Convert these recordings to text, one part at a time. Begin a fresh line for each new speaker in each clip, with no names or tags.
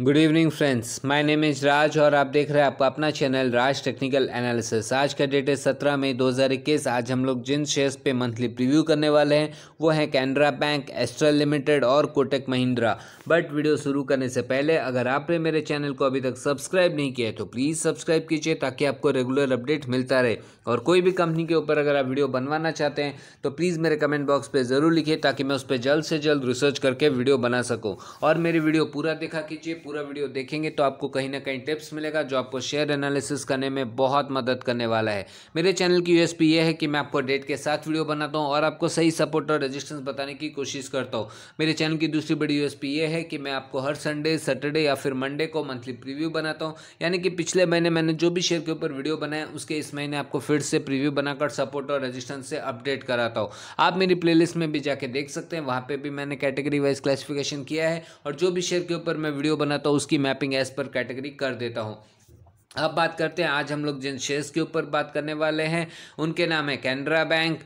good evening friends my name is Raj और आप देख रहे हैं आपका अपना चैनल राज टेक्निकल एनालिसिस आज का डेट है सत्रह मई दो हज़ार इक्कीस आज हम लोग जिन शेयर्स पे मंथली प्रीव्यू करने वाले हैं वो हैं कैनरा बैंक एस्ट्रल लिमिटेड और कोटक महिंद्रा बट वीडियो शुरू करने से पहले अगर आपने मेरे चैनल को अभी तक सब्सक्राइब नहीं किया है तो प्लीज़ सब्सक्राइब कीजिए ताकि आपको रेगुलर अपडेट मिलता रहे और कोई भी कंपनी के ऊपर अगर आप वीडियो बनवाना चाहते हैं तो प्लीज़ मेरे कमेंट बॉक्स पर ज़रूर लिखिए ताकि मैं उस पर जल्द से जल्द रिसर्च करके वीडियो बना सकूँ और मेरी वीडियो पूरा देखा कीजिए पूरा वीडियो देखेंगे तो आपको कहीं ना कहीं टिप्स मिलेगा जो आपको शेयर एनालिसिस करने में बहुत मदद करने वाला है मेरे चैनल की यूएसपी ये है कि मैं आपको डेट के साथ वीडियो बनाता हूँ और आपको सही सपोर्ट और रजिस्टेंस बताने की कोशिश करता हूँ मेरे चैनल की दूसरी बड़ी यूएसपी ये है कि मैं आपको हर संडे सैटरडे या फिर मंडे को मंथली प्रीव्यू बनाता हूँ यानी कि पिछले महीने मैंने जो भी शेयर के ऊपर वीडियो बनाया उसके इस महीने आपको फिर से प्रीव्यू बनाकर सपोर्ट और रजिस्टेंस से अपडेट कराता हूँ आप मेरी प्लेलिस्ट में भी जाके देख सकते हैं वहाँ पर भी मैंने कैटेगरी वाइज क्लासिफिकेशन किया है और जो भी शेयर के ऊपर मैं वीडियो बना तो उसकी मैपिंग एज पर कैटेगरी कर देता हूँ अब बात करते हैं आज हम लोग जिन शेयर्स के ऊपर बात करने वाले हैं उनके नाम है कैनरा बैंक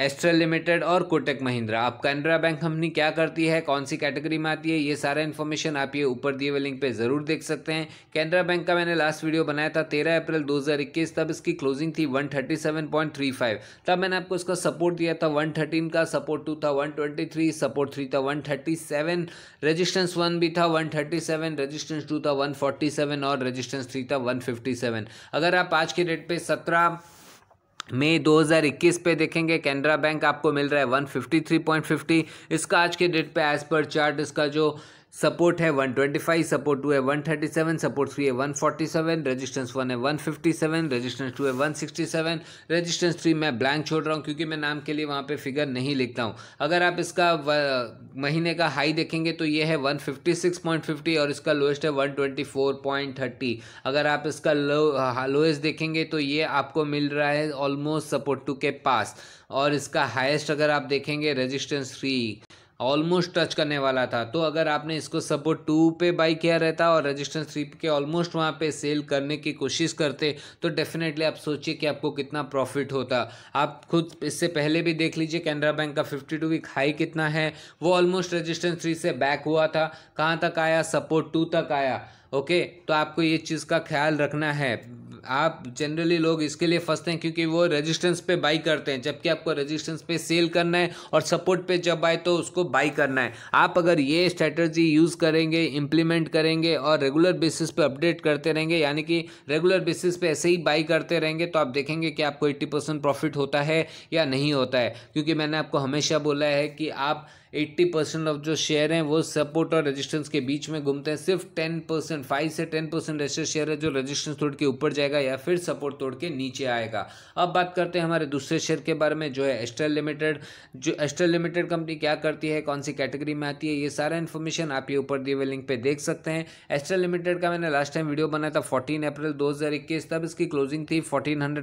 एस्ट्रल लिमिटेड और कोटक महिंद्रा आप कैनरा बैंक कंपनी क्या करती है कौन सी कैटेगरी में आती है ये सारा इन्फॉर्मेशन आप ये ऊपर दिए हुए लिंक पे ज़रूर देख सकते हैं कैनरा बैंक का मैंने लास्ट वीडियो बनाया था तेरह अप्रैल 2021 तब इसकी क्लोजिंग थी 137.35 तब मैंने आपको इसका सपोर्ट दिया था वन का सपोर्ट टू था वन सपोर्ट थ्री था वन रजिस्टेंस वन भी था वन रजिस्टेंस टू था वन और रजिस्टेंस थ्री था वन अगर आप आज के डेट पे सत्रह मई 2021 पे देखेंगे कैनरा बैंक आपको मिल रहा है 153.50 इसका आज के डेट पे एज पर चार्ट इसका जो सपोर्ट है 125 सपोर्ट टू है 137 सपोर्ट थ्री है 147 रेजिस्टेंस वन है 157 रेजिस्टेंस टू है 167 रेजिस्टेंस थ्री मैं ब्लैंक छोड़ रहा हूँ क्योंकि मैं नाम के लिए वहाँ पे फिगर नहीं लिखता हूँ अगर आप इसका महीने का हाई देखेंगे तो ये है 156.50 और इसका लोएस्ट है 124.30 अगर आप इसका लो लोएस्ट देखेंगे तो ये आपको मिल रहा है ऑलमोस्ट सपोर्ट टू के पास और इसका हाइस्ट अगर आप देखेंगे रजिस्टेंस थ्री ऑलमोस्ट टच करने वाला था तो अगर आपने इसको सपोर्ट टू पे बाई किया रहता और रेजिस्टेंस थ्री के ऑलमोस्ट वहाँ पे सेल करने की कोशिश करते तो डेफिनेटली आप सोचिए कि आपको कितना प्रॉफिट होता आप खुद इससे पहले भी देख लीजिए कैनरा बैंक का फिफ्टी टू वीक हाई कितना है वो ऑलमोस्ट रजिस्टेंस थ्री से बैक हुआ था कहाँ तक आया सपोर्ट टू तक आया ओके तो आपको ये चीज़ का ख्याल रखना है आप जनरली लोग इसके लिए फंसते हैं क्योंकि वो रेजिस्टेंस पे बाई करते हैं जबकि आपको रेजिस्टेंस पे सेल करना है और सपोर्ट पे जब आए तो उसको बाई करना है आप अगर ये स्ट्रेटर्जी यूज़ करेंगे इम्प्लीमेंट करेंगे और रेगुलर बेसिस पे अपडेट करते रहेंगे यानी कि रेगुलर बेसिस पे ऐसे ही बाई करते रहेंगे तो आप देखेंगे कि आपको एट्टी परसेंट प्रॉफिट होता है या नहीं होता है क्योंकि मैंने आपको हमेशा बोला है कि आप एट्टी परसेंट ऑफ जो शेयर हैं वो सपोर्ट और रेजिस्टेंस के बीच में घूमते हैं सिर्फ टेन परसेंट फाइव से टेन परसेंट ऐसे शेयर है जो रेजिस्टेंस तोड़ के ऊपर जाएगा या फिर सपोर्ट तोड़ के नीचे आएगा अब बात करते हैं हमारे दूसरे शेयर के बारे में जो है एस्ट्रल लिमिटेड जो एस्ट्रल लिमिटेड कंपनी क्या करती है कौन सी कैटेगरी में आती है ये सारा इन्फॉर्मेशन आप ये ऊपर दिए हुए लिंक पे देख सकते हैं एस्ट्रल लिमिटेड का मैंने लास्ट टाइम वीडियो बनाया था फोर्टीन अप्रैल दो तब इसकी क्लोजिंग थी फोर्टीन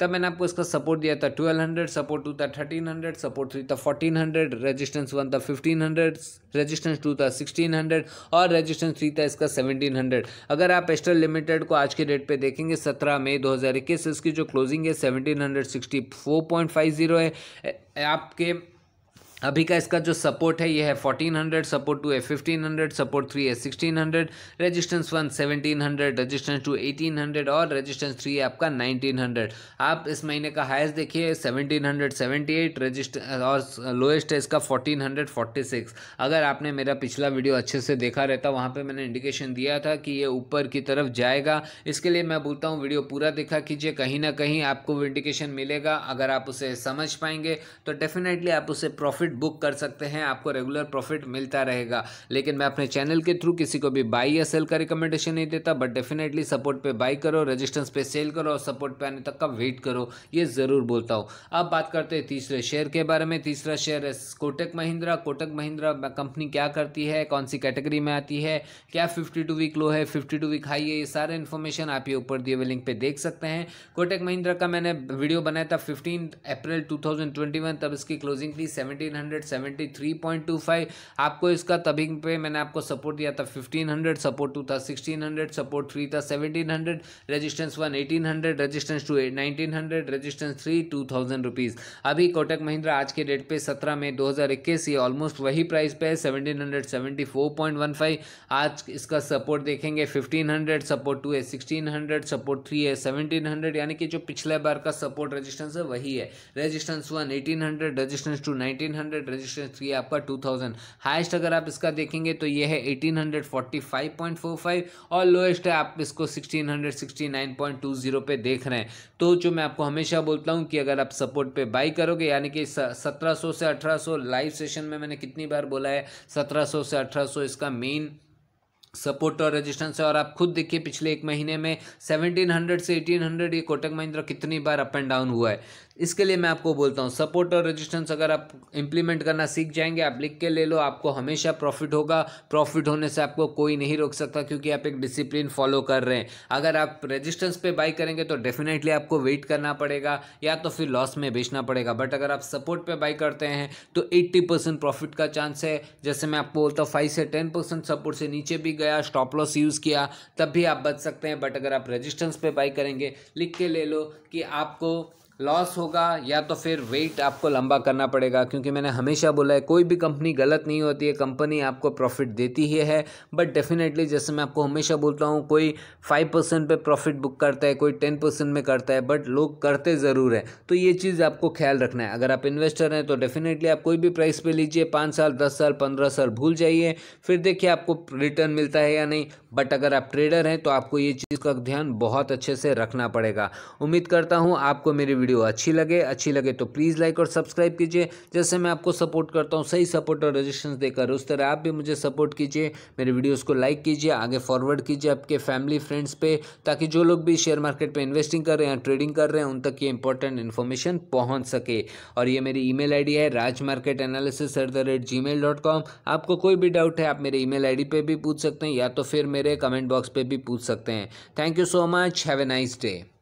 तब मैंने आपको इसका सपोर्ट दिया था ट्वेल्व सपोर्ट टू था थर्टीन सपोर्ट थ्री था फोर्टीन हंड्रेड रजिस्टेंस वन था फिफ्टीन हंड्रेड रजिस्टेंस टू था सिक्सटीन हंड्रेड और रजिस्टेंस थ्री था इसका सेवनटीन हंड्रेड अगर आप एस्टर लिमिटेड को आज के डेट पे देखेंगे सत्रह मई दो हज़ार इक्कीस इसकी जो क्लोजिंग है seventeen hundred sixty four point five zero है आपके अभी का इसका जो सपोर्ट है ये है फोर्टीन हंड्रेड सपोर्ट टू है फिफ्टीन हंड्रेड सपोर्ट थ्री है sixteen hundred resistance one hundred resistance two eighteen hundred और रजिस्टेंस थ्री है आपका नाइनटीन हंड्रेड आप इस महीने का हाइस्ट देखिए हंड्रेड सेवेंटी एट रजिस्ट और लोएस्ट है इसका फोर्टीन हंड्रेड फोर्टी सिक्स अगर आपने मेरा पिछला वीडियो अच्छे से देखा रहता वहाँ पर मैंने इंडिकेशन दिया था कि ये ऊपर की तरफ जाएगा इसके लिए मैं बोलता हूँ वीडियो पूरा देखा कीजिए कहीं ना कहीं आपको इंडिकेशन मिलेगा अगर आप उसे समझ पाएंगे तो डेफिनेटली आप उसे प्रॉफिट प्रॉफिट बुक कर सकते हैं आपको रेगुलर प्रॉफिट मिलता रहेगा लेकिन मैं अपने चैनल के थ्रू किसी को भी बाई या सेल का रिकमेंडेशन नहीं देता बट डेफिनेटली सपोर्ट पे बाई करो रेजिस्टेंस पे सेल करो और सपोर्ट पे आने तक का वेट करो ये ज़रूर बोलता हूँ अब बात करते हैं तीसरे शेयर के बारे में तीसरा शेयर है कोटक महिंद्रा कोटक महिंद्रा कंपनी क्या करती है कौन सी कैटेगरी में आती है क्या फिफ्टी वीक लो है फिफ्टी वीक हाई है ये सारे इन्फॉर्मेशन आप ये ऊपर दिए हुए लिंक पर देख सकते हैं कोटक महिंद्रा का मैंने वीडियो बनाया था फिफ्टीन अप्रैल टू तब इसकी क्लोजिंग थी सेवनटीन 1173.25 आपको इसका तभी पे मैंने आपको सपोर्ट दिया था 1500 सपोर्ट टू था 1600 सपोर्ट थ्री था 1700 resistance one 1800 resistance two 1900 resistance three two thousand rupees अभी कोटक महिंद्रा आज के डेट पे 17 में 2021 हज़ार ये ऑलमोस्ट वही प्राइस पे है सेवनटीन हंड्रेड आज इसका सपोर्ट देखेंगे फिफ्टीन सपोर्ट टू है सिक्सटीन सपोर्ट थ्री है सेवनटीन यानी कि जो पिछले बार का सपोर्ट रजिस्टेंस है वही है resistance one eighteen hundred resistance two nineteen hundred registration किया आपका टू थाउजेंड हाइस्ट अगर आप इसका देखेंगे तो ये है eighteen hundred forty five point four five और लोएस्ट है आप इसको sixteen hundred sixty nine point two zero पे देख रहे हैं तो जो मैं आपको हमेशा बोलता हूँ कि अगर आप सपोर्ट पे बाई करोगे यानी कि सत्रह सौ से अठारह सौ लाइव सेशन में मैंने कितनी बार बोला है सत्रह सौ से अठारह सौ इसका मेन सपोर्ट और रेजिस्टेंस है और आप खुद देखिए पिछले एक महीने में सेवनटीन हंड्रेड से एटीन हंड्रेड ये कोटक महिंद्रा कितनी बार अप एंड डाउन हुआ है इसके लिए मैं आपको बोलता हूँ सपोर्ट और रेजिस्टेंस अगर आप इंप्लीमेंट करना सीख जाएंगे आप लिख के ले लो आपको हमेशा प्रॉफिट होगा प्रॉफिट होने से आपको कोई नहीं रोक सकता क्योंकि आप एक डिसिप्लिन फॉलो कर रहे हैं अगर आप रेजिस्टेंस पे बाई करेंगे तो डेफिनेटली आपको वेट करना पड़ेगा या तो फिर लॉस में बेचना पड़ेगा बट अगर आप सपोर्ट पर बाई करते हैं तो एट्टी प्रॉफिट का चांस है जैसे मैं आपको बोलता हूँ फाइव से टेन सपोर्ट से नीचे भी गया स्टॉप लॉस यूज़ किया तब भी आप बच सकते हैं बट अगर आप रजिस्टेंस पे बाई करेंगे लिख के ले लो कि आपको लॉस होगा या तो फिर वेट आपको लंबा करना पड़ेगा क्योंकि मैंने हमेशा बोला है कोई भी कंपनी गलत नहीं होती है कंपनी आपको प्रॉफिट देती ही है बट डेफिनेटली जैसे मैं आपको हमेशा बोलता हूँ कोई फाइव परसेंट पर प्रॉफिट बुक करता है कोई टेन परसेंट में करता है बट लोग करते ज़रूर है तो ये चीज़ आपको ख्याल रखना है अगर आप इन्वेस्टर हैं तो डेफिनेटली आप कोई भी प्राइस पर लीजिए पाँच साल दस साल पंद्रह साल भूल जाइए फिर देखिए आपको रिटर्न मिलता है या नहीं बट अगर आप ट्रेडर हैं तो आपको ये चीज़ का ध्यान बहुत अच्छे से रखना पड़ेगा उम्मीद करता हूँ आपको मेरी वीडियो वीडियो अच्छी लगे अच्छी लगे तो प्लीज़ लाइक और सब्सक्राइब कीजिए जैसे मैं आपको सपोर्ट करता हूँ सही सपोर्ट और रजिस्ट्रेंस देकर उस तरह आप भी मुझे सपोर्ट कीजिए मेरे वीडियोज़ को लाइक कीजिए आगे फॉरवर्ड कीजिए आपके फैमिली फ्रेंड्स पे ताकि जो लोग भी शेयर मार्केट पर इन्वेस्टिंग कर रहे हैं ट्रेडिंग कर रहे हैं उन तक ये इंपॉर्टेंट इन्फॉर्मेशन पहुँच सके और ये मेरी ई मेल है Raj market analysis at the rate Gmail dot com आपको कोई भी डाउट है आप मेरे ईमेल आईडी पे भी पूछ सकते हैं या तो फिर मेरे कमेंट बॉक्स पे भी पूछ सकते हैं thank you so much have a nice day